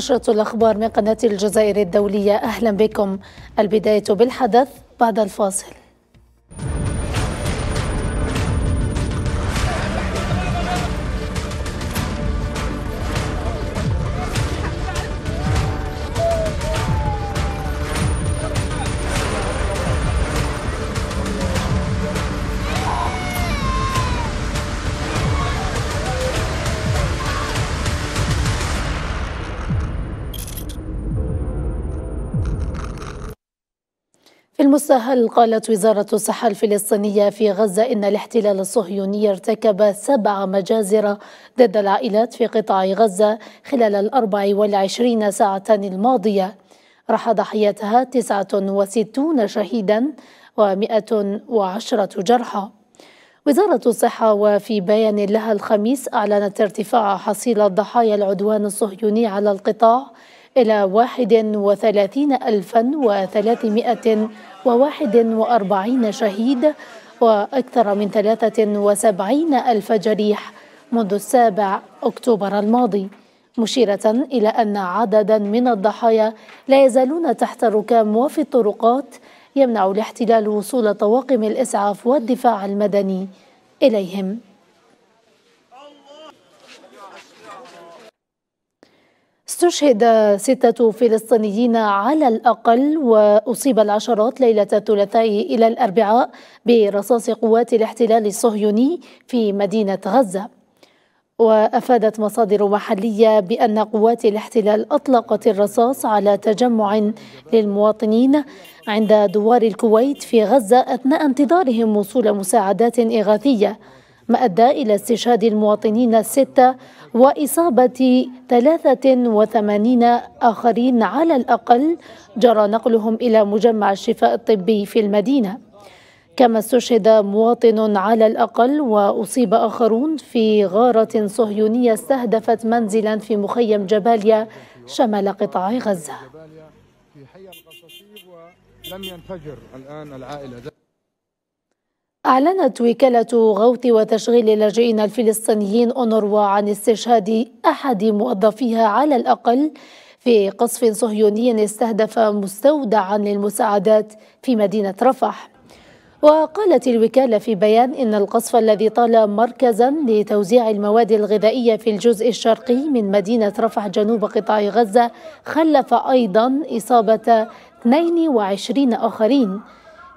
نشرة الأخبار من قناة الجزائر الدولية أهلا بكم البداية بالحدث بعد الفاصل في المستهل قالت وزارة الصحة الفلسطينية في غزة إن الاحتلال الصهيوني ارتكب سبع مجازر ضد العائلات في قطاع غزة خلال الأربع والعشرين ساعة الماضية راح ضحيتها تسعة وستون شهيدا و110 جرحى وزارة الصحة وفي بيان لها الخميس أعلنت ارتفاع حصيلة ضحايا العدوان الصهيوني على القطاع إلى 31341 شهيد وأكثر من 73 ألف جريح منذ السابع أكتوبر الماضي مشيرة إلى أن عددا من الضحايا لا يزالون تحت الركام وفي الطرقات يمنع الاحتلال وصول طواقم الإسعاف والدفاع المدني إليهم استشهد ستة فلسطينيين على الأقل وأصيب العشرات ليلة الثلاثاء إلى الأربعاء برصاص قوات الاحتلال الصهيوني في مدينة غزة وأفادت مصادر محلية بأن قوات الاحتلال أطلقت الرصاص على تجمع للمواطنين عند دوار الكويت في غزة أثناء انتظارهم وصول مساعدات إغاثية ما أدى إلى استشهاد المواطنين الستة وإصابة 83 آخرين على الأقل جرى نقلهم إلى مجمع الشفاء الطبي في المدينة كما استشهد مواطن على الأقل وأصيب آخرون في غارة صهيونية استهدفت منزلا في مخيم جباليا شمال قطاع غزة لم ينفجر الآن العائلة أعلنت وكالة غوث وتشغيل اللاجئين الفلسطينيين أونروا عن استشهاد أحد موظفيها على الأقل في قصف صهيوني استهدف مستودعا للمساعدات في مدينة رفح وقالت الوكالة في بيان إن القصف الذي طال مركزا لتوزيع المواد الغذائية في الجزء الشرقي من مدينة رفح جنوب قطاع غزة خلف أيضا إصابة 22 آخرين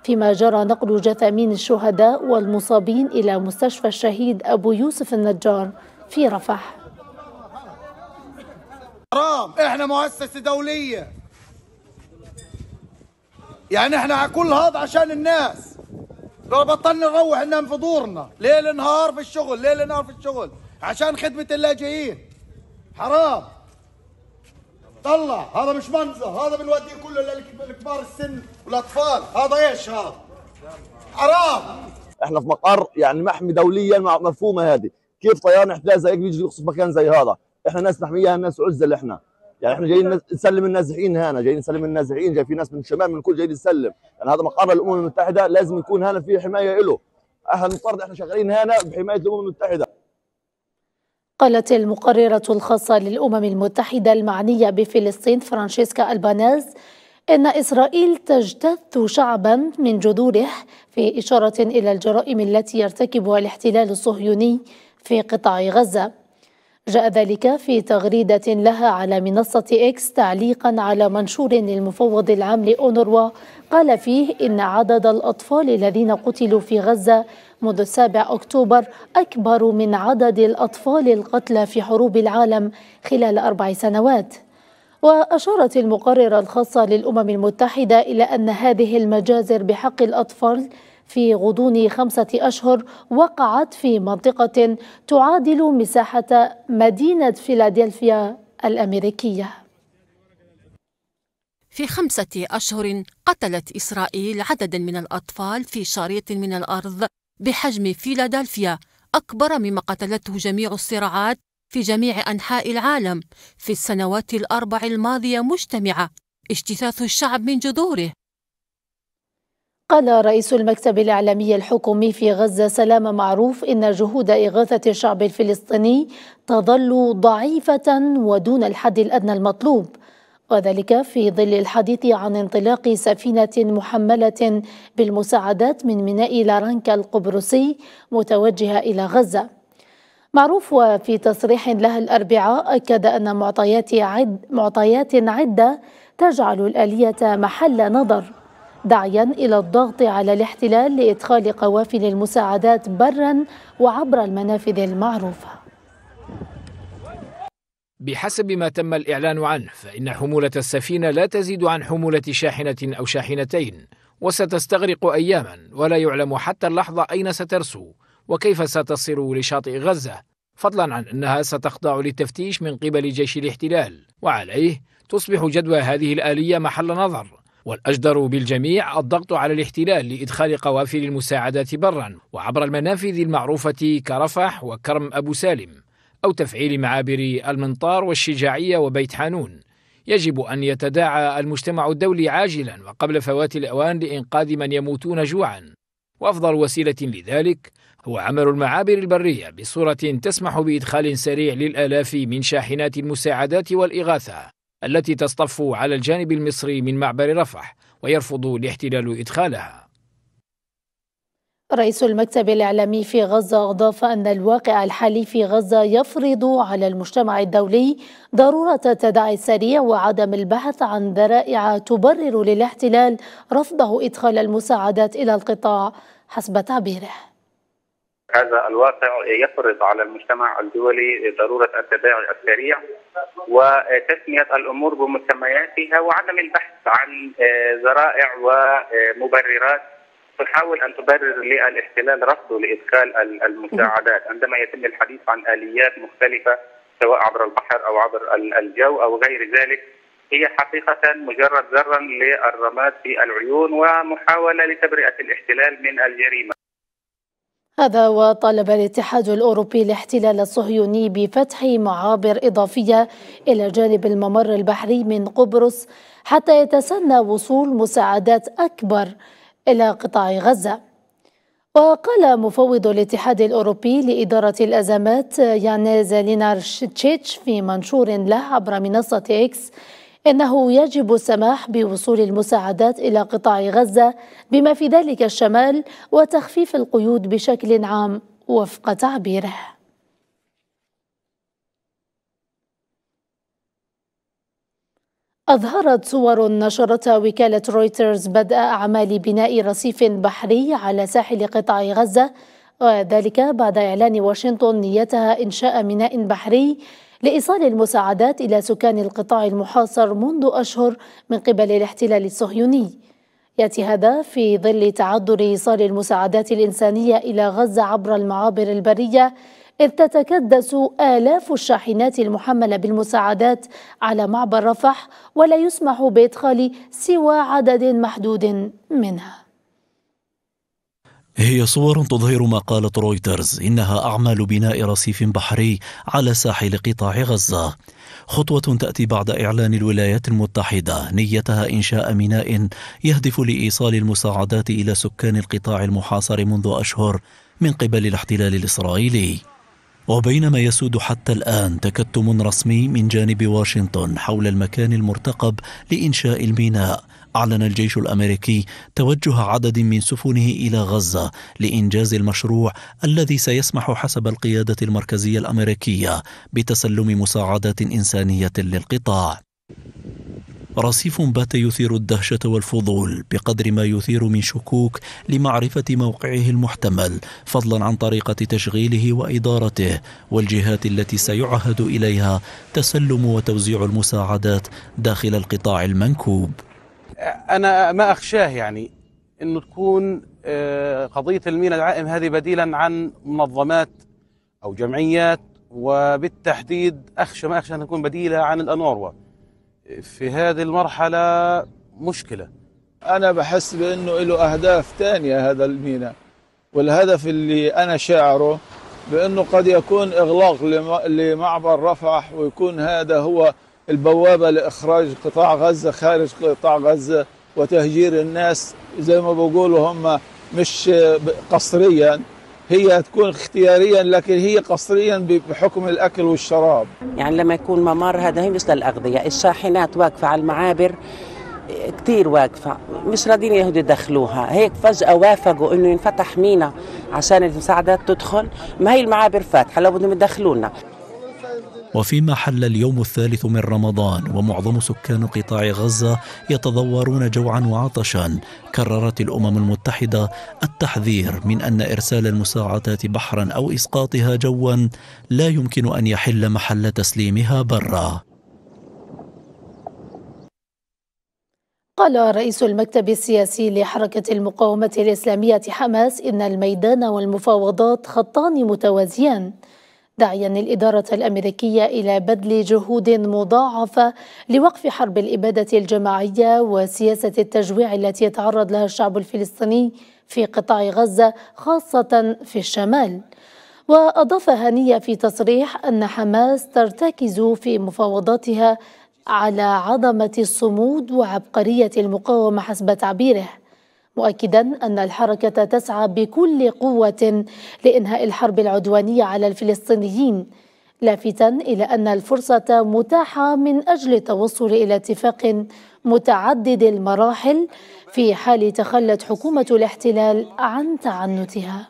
فيما جرى نقل جثامين الشهداء والمصابين إلى مستشفى الشهيد أبو يوسف النجار في رفح حرام احنا مؤسسة دولية يعني احنا على كل هذا عشان الناس لو بطلنا نروح ننام في دورنا ليل نهار في الشغل ليل نهار في الشغل عشان خدمة اللاجئين حرام طلع هذا مش منظر هذا بنوديه كله للكبار السن والاطفال هذا ايش هذا؟ حرام احنا في مقر يعني محمي دوليا مفهومه هذه كيف طيران احتلال زي بيجي يقصف مكان زي هذا احنا ناس نحميها الناس عزل احنا يعني احنا جايين نسلم النازحين هنا جايين نسلم النازحين جاي في ناس من الشمال من الكل جايين نسلم يعني هذا مقر الامم المتحده لازم يكون هنا في حمايه له احنا نطرد احنا شغالين هنا بحمايه الامم المتحده قالت المقررة الخاصة للأمم المتحدة المعنية بفلسطين فرانشيسكا البانيز إن إسرائيل تجتث شعبا من جذوره في إشارة إلى الجرائم التي يرتكبها الاحتلال الصهيوني في قطاع غزة جاء ذلك في تغريدة لها على منصة إكس تعليقا على منشور للمفوض العام لأونروا قال فيه إن عدد الأطفال الذين قتلوا في غزة منذ 7 أكتوبر أكبر من عدد الأطفال القتلى في حروب العالم خلال أربع سنوات وأشارت المقررة الخاصة للأمم المتحدة إلى أن هذه المجازر بحق الأطفال في غضون خمسة أشهر وقعت في منطقة تعادل مساحة مدينة فيلادلفيا الأمريكية في خمسة أشهر قتلت إسرائيل عددا من الأطفال في شريط من الأرض بحجم فيلادلفيا أكبر مما قتلته جميع الصراعات في جميع أنحاء العالم في السنوات الأربع الماضية مجتمعة اجتثاث الشعب من جذوره قال رئيس المكتب الإعلامي الحكومي في غزة سلام معروف إن جهود إغاثة الشعب الفلسطيني تظل ضعيفة ودون الحد الأدنى المطلوب وذلك في ظل الحديث عن انطلاق سفينة محملة بالمساعدات من ميناء لارانكا القبرصي متوجهة إلى غزة معروف وفي تصريح لها الأربعاء أكد أن معطيات, عد معطيات عدة تجعل الآلية محل نظر داعيا إلى الضغط على الاحتلال لإدخال قوافل المساعدات برا وعبر المنافذ المعروفة بحسب ما تم الإعلان عنه فإن حمولة السفينة لا تزيد عن حمولة شاحنة أو شاحنتين وستستغرق أياما ولا يعلم حتى اللحظة أين سترسو وكيف ستصل لشاطئ غزة فضلا عن أنها ستخضع للتفتيش من قبل جيش الاحتلال وعليه تصبح جدوى هذه الآلية محل نظر والأجدر بالجميع الضغط على الاحتلال لإدخال قوافل المساعدات برا وعبر المنافذ المعروفة كرفح وكرم أبو سالم أو تفعيل معابر المنطار والشجاعية وبيت حانون يجب أن يتداعى المجتمع الدولي عاجلا وقبل فوات الأوان لإنقاذ من يموتون جوعا وأفضل وسيلة لذلك هو عمل المعابر البرية بصورة تسمح بإدخال سريع للآلاف من شاحنات المساعدات والإغاثة التي تصطف على الجانب المصري من معبر رفح ويرفض الاحتلال إدخالها رئيس المكتب الإعلامي في غزة أضاف أن الواقع الحالي في غزة يفرض على المجتمع الدولي ضرورة التداعي السريع وعدم البحث عن ذرائع تبرر للاحتلال رفضه إدخال المساعدات إلى القطاع حسب تعبيره هذا الواقع يفرض على المجتمع الدولي ضروره التداعي السريع وتسميه الامور بمسمياتها وعدم البحث عن آه، ذرائع ومبررات تحاول أن تبرر للاحتلال رفضه لإدخال المساعدات عندما يتم الحديث عن آليات مختلفة سواء عبر البحر أو عبر الجو أو غير ذلك هي حقيقة مجرد ذرا للرماد في العيون ومحاولة لتبرئة الاحتلال من الجريمة هذا وطالب الاتحاد الأوروبي الاحتلال الصهيوني بفتح معابر إضافية إلى جانب الممر البحري من قبرص حتى يتسنى وصول مساعدات أكبر إلى قطاع غزة وقال مفوض الاتحاد الأوروبي لإدارة الأزمات يانيز لينارشيتش في منشور له عبر منصة إكس إنه يجب السماح بوصول المساعدات إلى قطاع غزة بما في ذلك الشمال وتخفيف القيود بشكل عام وفق تعبيره أظهرت صور نشرتها وكالة رويترز بدء أعمال بناء رصيف بحري على ساحل قطاع غزة وذلك بعد إعلان واشنطن نيتها إنشاء ميناء بحري لإيصال المساعدات إلى سكان القطاع المحاصر منذ أشهر من قبل الاحتلال الصهيوني يأتي هذا في ظل تعذر إيصال المساعدات الإنسانية إلى غزة عبر المعابر البرية إذ تتكدس آلاف الشاحنات المحملة بالمساعدات على معبر رفح ولا يسمح بإدخال سوى عدد محدود منها هي صور تظهر ما قالت رويترز انها اعمال بناء رصيف بحري على ساحل قطاع غزه خطوه تاتي بعد اعلان الولايات المتحده نيتها انشاء ميناء يهدف لايصال المساعدات الى سكان القطاع المحاصر منذ اشهر من قبل الاحتلال الاسرائيلي وبينما يسود حتى الآن تكتم رسمي من جانب واشنطن حول المكان المرتقب لإنشاء الميناء أعلن الجيش الأمريكي توجه عدد من سفنه إلى غزة لإنجاز المشروع الذي سيسمح حسب القيادة المركزية الأمريكية بتسلم مساعدات إنسانية للقطاع رصيف بات يثير الدهشة والفضول بقدر ما يثير من شكوك لمعرفة موقعه المحتمل فضلا عن طريقة تشغيله وإدارته والجهات التي سيعهد إليها تسلم وتوزيع المساعدات داخل القطاع المنكوب أنا ما أخشاه يعني أنه تكون آه، قضية الميل العائم هذه بديلا عن منظمات أو جمعيات وبالتحديد أخشى ما أخشى أن تكون بديلة عن الأنوروا في هذه المرحلة مشكلة أنا بحس بأنه له أهداف تانية هذا الميناء والهدف اللي أنا شاعره بأنه قد يكون إغلاق لمعبر رفح ويكون هذا هو البوابة لإخراج قطاع غزة خارج قطاع غزة وتهجير الناس زي ما بقولوا هم مش قصريا هي تكون اختياريا لكن هي قصريا بحكم الاكل والشراب. يعني لما يكون ممر هذا هي مش للاغذيه، الشاحنات واقفه على المعابر كثير واقفه، مش راضيين اليهود يدخلوها، هيك فجاه وافقوا انه ينفتح مينا عشان المساعدات تدخل، ما هي المعابر فاتحه لو بدهم يدخلونا. وفيما حل اليوم الثالث من رمضان ومعظم سكان قطاع غزة يتضورون جوعا وعطشا كررت الأمم المتحدة التحذير من أن إرسال المساعدات بحرا أو إسقاطها جوا لا يمكن أن يحل محل تسليمها برا قال رئيس المكتب السياسي لحركة المقاومة الإسلامية حماس إن الميدان والمفاوضات خطان متوازيان داعيا الإدارة الأمريكية إلى بذل جهود مضاعفة لوقف حرب الإبادة الجماعية وسياسة التجويع التي يتعرض لها الشعب الفلسطيني في قطاع غزة خاصة في الشمال وأضاف هنية في تصريح أن حماس ترتكز في مفاوضاتها على عظمة الصمود وعبقرية المقاومة حسب تعبيره مؤكدا أن الحركة تسعى بكل قوة لإنهاء الحرب العدوانية على الفلسطينيين لافتا إلى أن الفرصة متاحة من أجل التوصل إلى اتفاق متعدد المراحل في حال تخلت حكومة الاحتلال عن تعنتها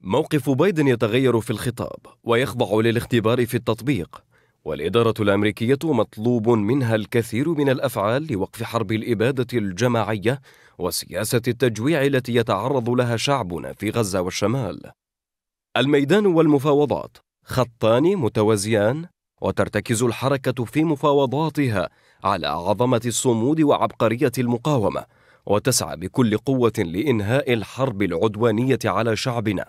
موقف بايدن يتغير في الخطاب ويخضع للاختبار في التطبيق والإدارة الأمريكية مطلوب منها الكثير من الأفعال لوقف حرب الإبادة الجماعية وسياسة التجويع التي يتعرض لها شعبنا في غزة والشمال. الميدان والمفاوضات خطان متوازيان وترتكز الحركة في مفاوضاتها على عظمة الصمود وعبقرية المقاومة وتسعى بكل قوة لإنهاء الحرب العدوانية على شعبنا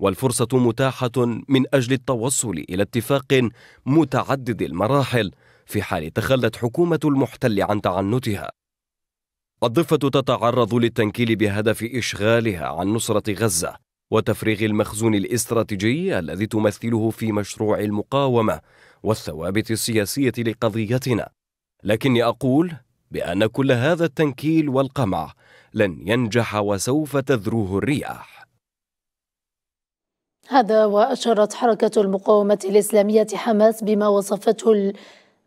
والفرصة متاحة من أجل التوصل إلى اتفاق متعدد المراحل في حال تخلت حكومة المحتل عن تعنتها. الضفة تتعرض للتنكيل بهدف إشغالها عن نصرة غزة وتفريغ المخزون الاستراتيجي الذي تمثله في مشروع المقاومة والثوابت السياسية لقضيتنا. لكني أقول بأن كل هذا التنكيل والقمع لن ينجح وسوف تذروه الرياح. هذا وأشارت حركة المقاومة الإسلامية حماس بما وصفته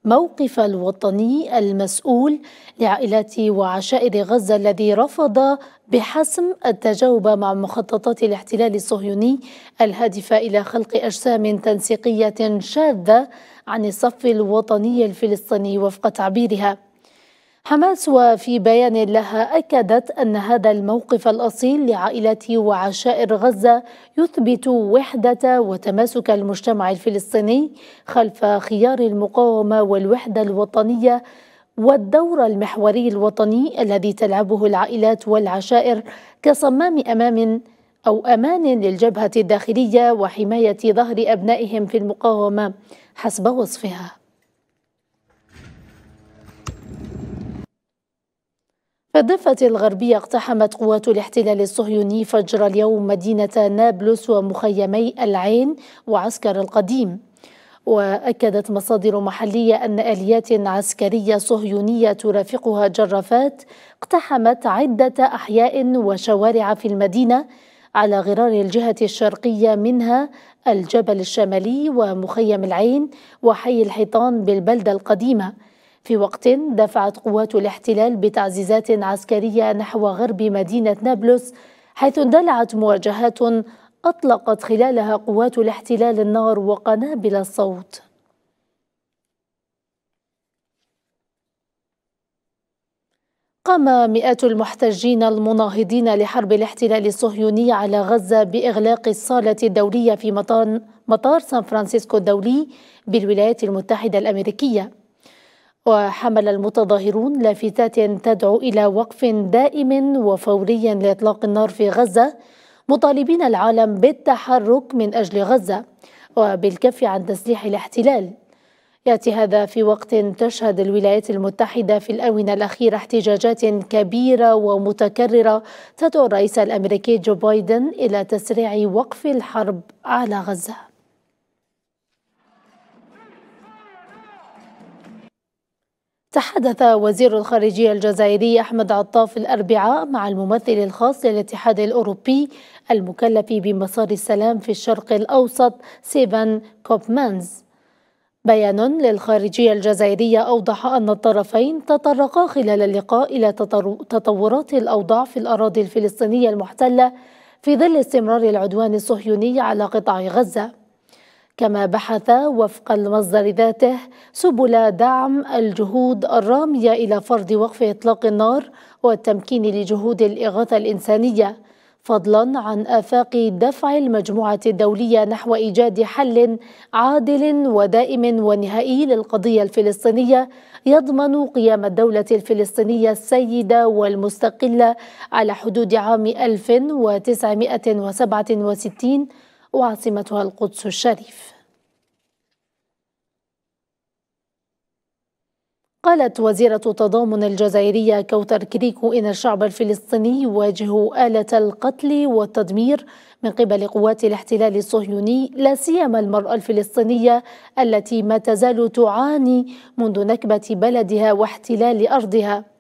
الموقف الوطني المسؤول لعائلات وعشائر غزة الذي رفض بحسم التجاوب مع مخططات الاحتلال الصهيوني الهادفة إلى خلق أجسام تنسيقية شاذة عن الصف الوطني الفلسطيني وفق تعبيرها حماس وفي بيان لها أكدت أن هذا الموقف الأصيل لعائلة وعشائر غزة يثبت وحدة وتماسك المجتمع الفلسطيني خلف خيار المقاومة والوحدة الوطنية والدور المحوري الوطني الذي تلعبه العائلات والعشائر كصمام أمام أو أمان للجبهة الداخلية وحماية ظهر أبنائهم في المقاومة حسب وصفها في الضفة الغربية اقتحمت قوات الاحتلال الصهيوني فجر اليوم مدينة نابلس ومخيمي العين وعسكر القديم وأكدت مصادر محلية أن آليات عسكرية صهيونية ترافقها جرافات اقتحمت عدة أحياء وشوارع في المدينة على غرار الجهة الشرقية منها الجبل الشمالي ومخيم العين وحي الحيطان بالبلدة القديمة في وقت دفعت قوات الاحتلال بتعزيزات عسكرية نحو غرب مدينة نابلس حيث اندلعت مواجهات أطلقت خلالها قوات الاحتلال النار وقنابل الصوت قام مئات المحتجين المناهضين لحرب الاحتلال الصهيوني على غزة بإغلاق الصالة الدولية في مطار, مطار سان فرانسيسكو الدولي بالولايات المتحدة الأمريكية وحمل المتظاهرون لافتات تدعو إلى وقف دائم وفوري لإطلاق النار في غزة مطالبين العالم بالتحرك من أجل غزة وبالكف عن تسليح الاحتلال ياتي هذا في وقت تشهد الولايات المتحده في الاونه الاخيره احتجاجات كبيره ومتكرره تدعو الرئيس الامريكي جو بايدن الى تسريع وقف الحرب على غزه تحدث وزير الخارجية الجزائري أحمد عطاف الأربعاء مع الممثل الخاص للاتحاد الأوروبي المكلف بمسار السلام في الشرق الأوسط سيفان كوبمانز بيان للخارجية الجزائرية أوضح أن الطرفين تطرقا خلال اللقاء إلى تطورات الأوضاع في الأراضي الفلسطينية المحتلة في ظل استمرار العدوان الصهيوني على قطاع غزة كما بحث وفق المصدر ذاته سبل دعم الجهود الرامية إلى فرض وقف إطلاق النار والتمكين لجهود الإغاثة الإنسانية فضلا عن آفاق دفع المجموعة الدولية نحو إيجاد حل عادل ودائم ونهائي للقضية الفلسطينية يضمن قيام الدولة الفلسطينية السيدة والمستقلة على حدود عام 1967 وعاصمتها القدس الشريف قالت وزيرة التضامن الجزائرية كوثر كريكو إن الشعب الفلسطيني يواجه آلة القتل والتدمير من قبل قوات الاحتلال الصهيوني لا سيما المرأة الفلسطينية التي ما تزال تعاني منذ نكبة بلدها واحتلال أرضها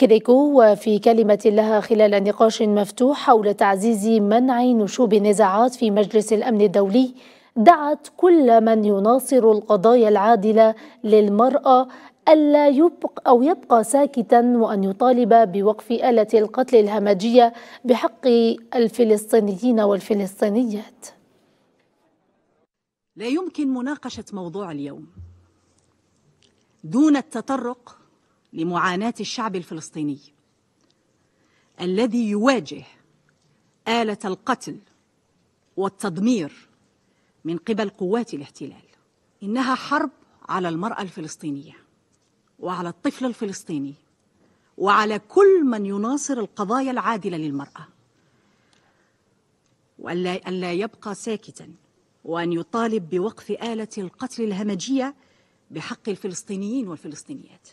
كريكو وفي كلمة لها خلال نقاش مفتوح حول تعزيز منع نشوب النزاعات في مجلس الأمن الدولي دعت كل من يناصر القضايا العادلة للمرأة ألا يبقى أو يبقى ساكتا وأن يطالب بوقف آلة القتل الهمجية بحق الفلسطينيين والفلسطينيات لا يمكن مناقشة موضوع اليوم دون التطرق لمعاناة الشعب الفلسطيني الذي يواجه آلة القتل والتدمير من قبل قوات الاحتلال إنها حرب على المرأة الفلسطينية وعلى الطفل الفلسطيني وعلى كل من يناصر القضايا العادلة للمرأة وأن لا يبقى ساكتا وأن يطالب بوقف آلة القتل الهمجية بحق الفلسطينيين والفلسطينيات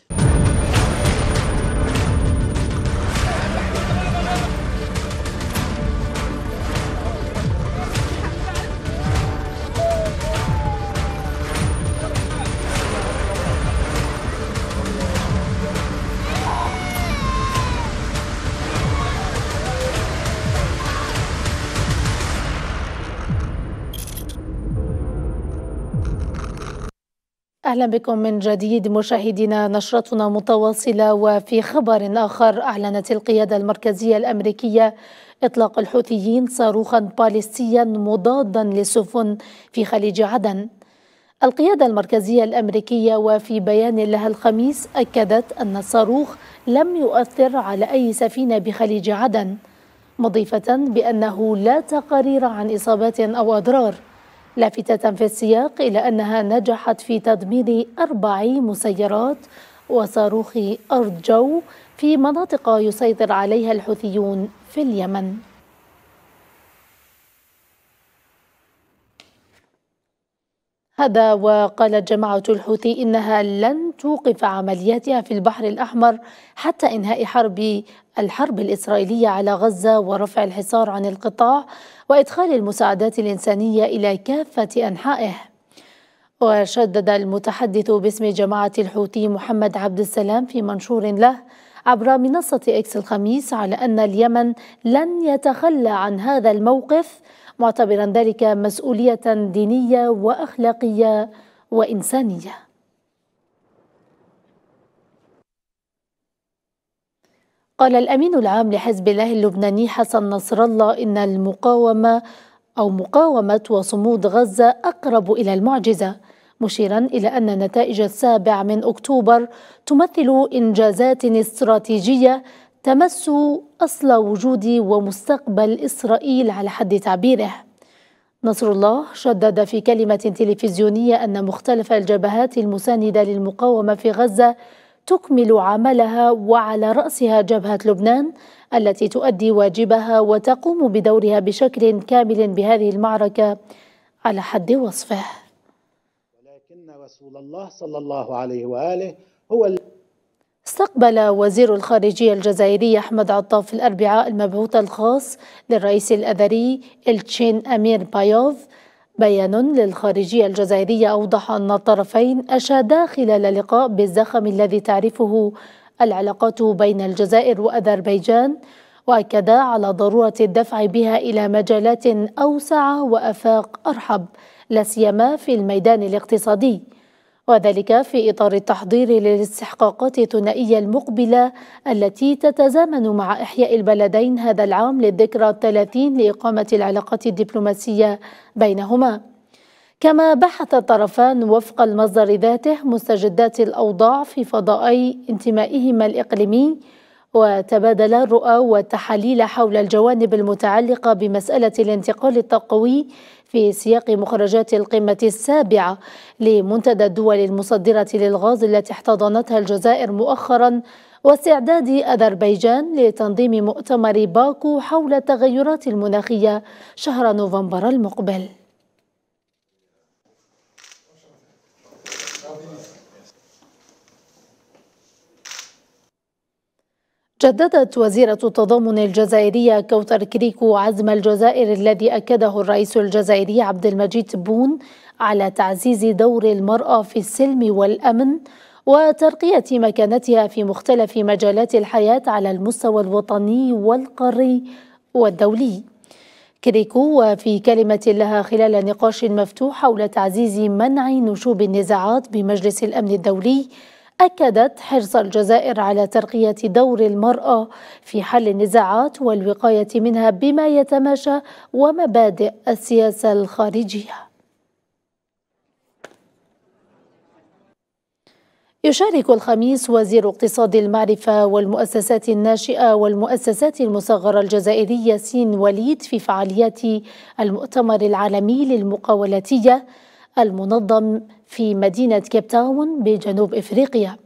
أهلا بكم من جديد مشاهدينا نشرتنا متواصلة وفي خبر آخر أعلنت القيادة المركزية الأمريكية إطلاق الحوثيين صاروخا باليستيا مضادا لسفن في خليج عدن القيادة المركزية الأمريكية وفي بيان لها الخميس أكدت أن الصاروخ لم يؤثر على أي سفينة بخليج عدن مضيفة بأنه لا تقارير عن إصابات أو أضرار لافتة في السياق إلى أنها نجحت في تضمين أربع مسيرات وصاروخ أرض جو في مناطق يسيطر عليها الحوثيون في اليمن هذا وقالت جماعة الحوثي إنها لن توقف عملياتها في البحر الأحمر حتى إنهاء حرب الحرب الإسرائيلية على غزة ورفع الحصار عن القطاع وإدخال المساعدات الإنسانية إلى كافة أنحائه وشدد المتحدث باسم جماعة الحوثي محمد عبد السلام في منشور له عبر منصة إكس الخميس على أن اليمن لن يتخلى عن هذا الموقف معتبرا ذلك مسؤولية دينية وأخلاقية وإنسانية قال الأمين العام لحزب الله اللبناني حسن نصر الله إن المقاومة أو مقاومة وصمود غزة أقرب إلى المعجزة مشيرا إلى أن نتائج السابع من أكتوبر تمثل إنجازات استراتيجية تمس أصل وجود ومستقبل إسرائيل على حد تعبيره نصر الله شدد في كلمة تلفزيونية أن مختلف الجبهات المساندة للمقاومة في غزة تكمل عملها وعلى رأسها جبهة لبنان التي تؤدي واجبها وتقوم بدورها بشكل كامل بهذه المعركة على حد وصفه ولكن رسول الله صلى الله عليه وآله هو استقبل وزير الخارجية الجزائري أحمد عطاف الأربعاء المبعوث الخاص للرئيس الأذري التشين أمير بايوف بيان للخارجية الجزائرية أوضح أن الطرفين أشادا خلال لقاء بالزخم الذي تعرفه العلاقات بين الجزائر وأذربيجان وأكدا على ضرورة الدفع بها إلى مجالات أوسع وأفاق أرحب لا سيما في الميدان الاقتصادي وذلك في إطار التحضير للاستحقاقات الثنائية المقبلة التي تتزامن مع إحياء البلدين هذا العام للذكرى الثلاثين لإقامة العلاقات الدبلوماسية بينهما كما بحث الطرفان وفق المصدر ذاته مستجدات الأوضاع في فضائي انتمائهما الإقليمي وتبادلا الرؤى والتحاليل حول الجوانب المتعلقة بمسألة الانتقال التقوي في سياق مخرجات القمة السابعة لمنتدى الدول المصدرة للغاز التي احتضنتها الجزائر مؤخرا واستعداد أذربيجان لتنظيم مؤتمر باكو حول التغيرات المناخية شهر نوفمبر المقبل جددت وزيرة التضامن الجزائرية كوثر كريكو عزم الجزائر الذي أكده الرئيس الجزائري عبد المجيد بون على تعزيز دور المرأة في السلم والأمن وترقية مكانتها في مختلف مجالات الحياة على المستوى الوطني والقاري والدولي. كريكو وفي كلمة لها خلال نقاش مفتوح حول تعزيز منع نشوب النزاعات بمجلس الأمن الدولي أكدت حرص الجزائر على ترقية دور المرأة في حل النزاعات والوقاية منها بما يتماشى ومبادئ السياسة الخارجية يشارك الخميس وزير اقتصاد المعرفة والمؤسسات الناشئة والمؤسسات المصغرة الجزائرية سين وليد في فعاليات المؤتمر العالمي للمقاولاتية المنظم في مدينة كيب تاون بجنوب إفريقيا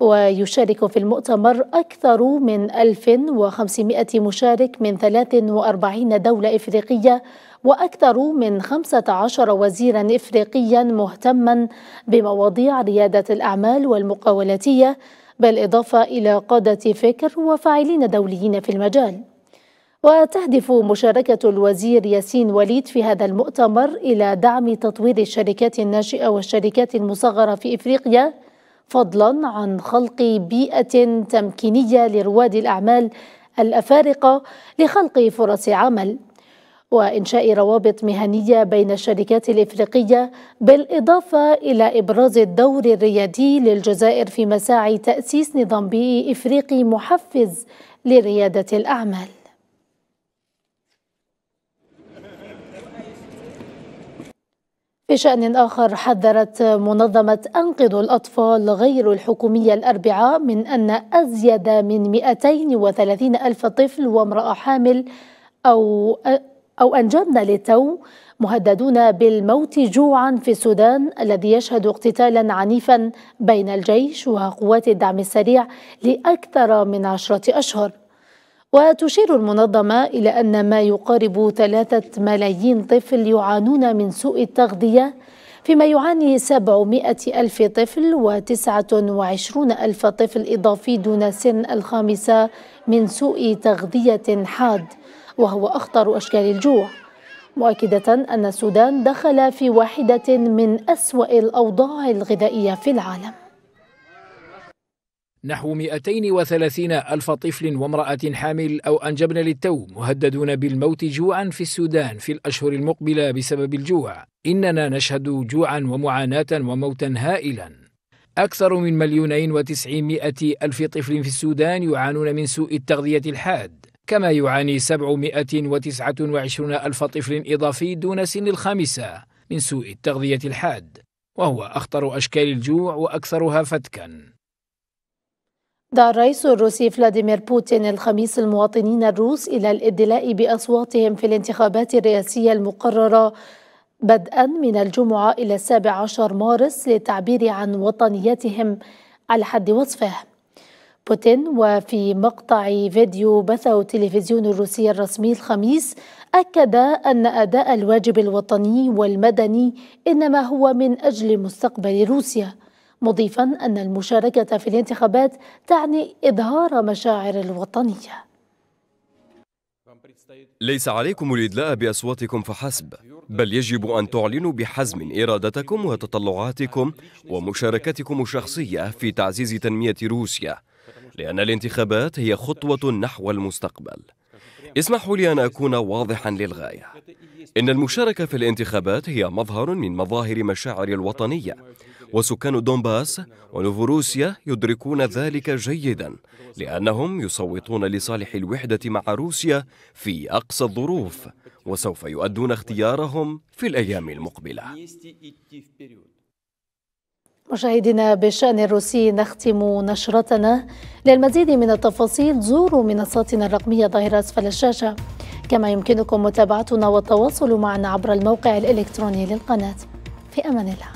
ويشارك في المؤتمر أكثر من 1500 مشارك من 43 دولة إفريقية وأكثر من 15 وزيرا إفريقيا مهتما بمواضيع ريادة الأعمال والمقاولاتية بالإضافة إلى قادة فكر وفاعلين دوليين في المجال وتهدف مشاركة الوزير ياسين وليد في هذا المؤتمر إلى دعم تطوير الشركات الناشئة والشركات المصغرة في إفريقيا فضلا عن خلق بيئة تمكينية لرواد الأعمال الأفارقة لخلق فرص عمل وإنشاء روابط مهنية بين الشركات الإفريقية بالإضافة إلى إبراز الدور الريادي للجزائر في مساعي تأسيس نظام بيئي إفريقي محفز لريادة الأعمال بشأن آخر حذرت منظمة أنقذ الأطفال غير الحكومية الأربعاء من أن أزيد من 230 ألف طفل وامرأة حامل أو أو أنجبن للتو مهددون بالموت جوعا في السودان الذي يشهد اقتتالا عنيفا بين الجيش وقوات الدعم السريع لأكثر من عشرة أشهر وتشير المنظمة إلى أن ما يقارب ثلاثة ملايين طفل يعانون من سوء التغذية فيما يعاني 700 ألف طفل و29 ألف طفل إضافي دون سن الخامسة من سوء تغذية حاد وهو أخطر أشكال الجوع مؤكدة أن السودان دخل في واحدة من أسوأ الأوضاع الغذائية في العالم نحو 230 ألف طفل وامرأة حامل أو أنجبن للتو مهددون بالموت جوعا في السودان في الأشهر المقبلة بسبب الجوع إننا نشهد جوعا ومعاناة وموتا هائلا أكثر من مليونين وتسعمائة ألف طفل في السودان يعانون من سوء التغذية الحاد كما يعاني 729 ألف طفل إضافي دون سن الخامسة من سوء التغذية الحاد وهو أخطر أشكال الجوع وأكثرها فتكاً دعا الرئيس الروسي فلاديمير بوتين الخميس المواطنين الروس إلى الادلاء بأصواتهم في الانتخابات الرئاسية المقررة بدءا من الجمعة إلى السابع عشر مارس للتعبير عن وطنيتهم على حد وصفه بوتين وفي مقطع فيديو بثه التلفزيون الروسي الرسمي الخميس أكد أن أداء الواجب الوطني والمدني إنما هو من أجل مستقبل روسيا مضيفا أن المشاركة في الانتخابات تعني إظهار مشاعر الوطنية ليس عليكم الإدلاء بأصواتكم فحسب بل يجب أن تعلنوا بحزم إرادتكم وتطلعاتكم ومشاركتكم الشخصية في تعزيز تنمية روسيا لأن الانتخابات هي خطوة نحو المستقبل اسمحوا لي أن أكون واضحا للغاية إن المشاركة في الانتخابات هي مظهر من مظاهر مشاعر الوطنية وسكان دونباس ونوفوروسيا يدركون ذلك جيدا لأنهم يصوتون لصالح الوحدة مع روسيا في أقصى الظروف وسوف يؤدون اختيارهم في الأيام المقبلة مشاهدينا بشأن الروسي نختم نشرتنا للمزيد من التفاصيل زوروا منصاتنا الرقمية ظاهرة أسفل الشاشة كما يمكنكم متابعتنا والتواصل معنا عبر الموقع الإلكتروني للقناة في أمان الله